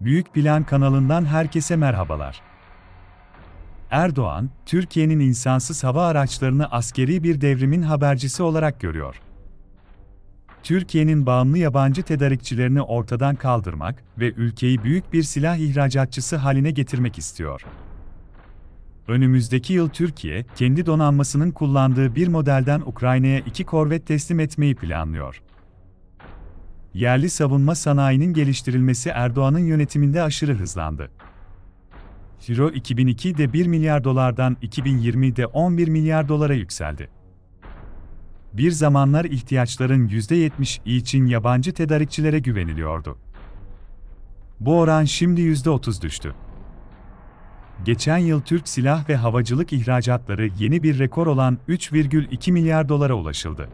Büyük Plan kanalından herkese merhabalar. Erdoğan, Türkiye'nin insansız hava araçlarını askeri bir devrimin habercisi olarak görüyor. Türkiye'nin bağımlı yabancı tedarikçilerini ortadan kaldırmak ve ülkeyi büyük bir silah ihracatçısı haline getirmek istiyor. Önümüzdeki yıl Türkiye, kendi donanmasının kullandığı bir modelden Ukrayna'ya iki korvet teslim etmeyi planlıyor yerli savunma sanayinin geliştirilmesi Erdoğan'ın yönetiminde aşırı hızlandı. Ciro 2002'de 1 milyar dolardan 2020'de 11 milyar dolara yükseldi. Bir zamanlar ihtiyaçların %70'i için yabancı tedarikçilere güveniliyordu. Bu oran şimdi %30 düştü. Geçen yıl Türk silah ve havacılık ihracatları yeni bir rekor olan 3,2 milyar dolara ulaşıldı.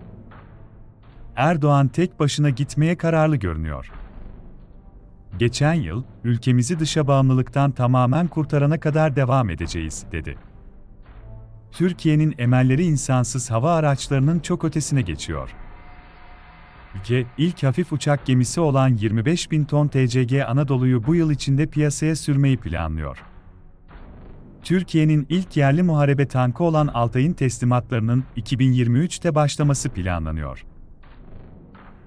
Erdoğan tek başına gitmeye kararlı görünüyor. Geçen yıl ülkemizi dışa bağımlılıktan tamamen kurtarana kadar devam edeceğiz dedi. Türkiye'nin emelleri insansız hava araçlarının çok ötesine geçiyor. Ülke, ilk hafif uçak gemisi olan 25 bin ton TCG Anadolu'yu bu yıl içinde piyasaya sürmeyi planlıyor. Türkiye'nin ilk yerli muharebe tankı olan Altay'ın teslimatlarının 2023'te başlaması planlanıyor.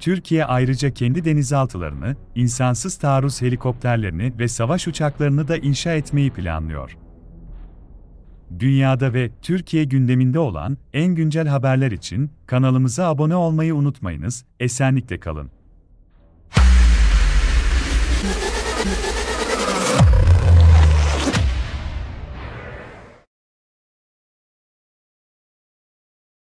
Türkiye ayrıca kendi denizaltılarını, insansız taarruz helikopterlerini ve savaş uçaklarını da inşa etmeyi planlıyor. Dünyada ve Türkiye gündeminde olan en güncel haberler için kanalımıza abone olmayı unutmayınız, esenlikle kalın.